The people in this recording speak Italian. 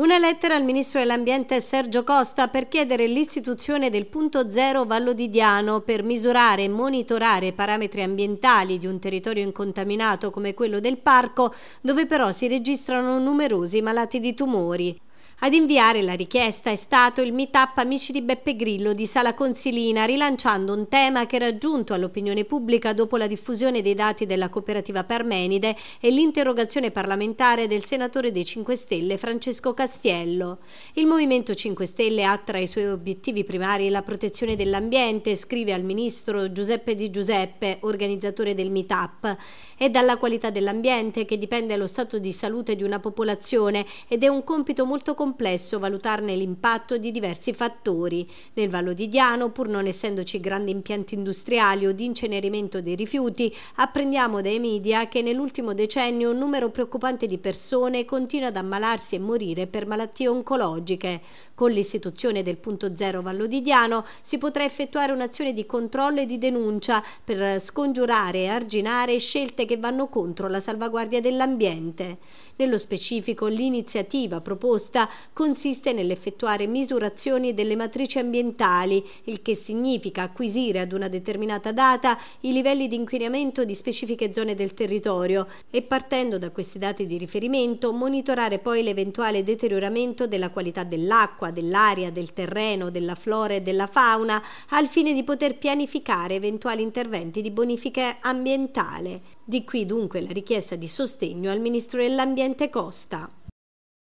Una lettera al ministro dell'ambiente Sergio Costa per chiedere l'istituzione del punto zero Vallo di Diano per misurare e monitorare i parametri ambientali di un territorio incontaminato come quello del parco, dove però si registrano numerosi malati di tumori. Ad inviare la richiesta è stato il meetup Amici di Beppe Grillo di Sala Consilina, rilanciando un tema che era giunto all'opinione pubblica dopo la diffusione dei dati della cooperativa Parmenide e l'interrogazione parlamentare del senatore dei 5 Stelle Francesco Castiello. Il Movimento 5 Stelle ha tra i suoi obiettivi primari la protezione dell'ambiente, scrive al ministro Giuseppe Di Giuseppe, organizzatore del meetup. È dalla qualità dell'ambiente che dipende lo stato di salute di una popolazione ed è un compito molto complesso complesso valutarne l'impatto di diversi fattori. Nel Vallo di Diano, pur non essendoci grandi impianti industriali o di incenerimento dei rifiuti, apprendiamo dai media che nell'ultimo decennio un numero preoccupante di persone continua ad ammalarsi e morire per malattie oncologiche. Con l'istituzione del punto zero Vallo di Diano si potrà effettuare un'azione di controllo e di denuncia per scongiurare e arginare scelte che vanno contro la salvaguardia dell'ambiente. Nello specifico l'iniziativa proposta consiste nell'effettuare misurazioni delle matrici ambientali, il che significa acquisire ad una determinata data i livelli di inquinamento di specifiche zone del territorio e partendo da questi dati di riferimento monitorare poi l'eventuale deterioramento della qualità dell'acqua, dell'aria, del terreno, della flora e della fauna al fine di poter pianificare eventuali interventi di bonifica ambientale. Di qui dunque la richiesta di sostegno al Ministro dell'Ambiente Costa.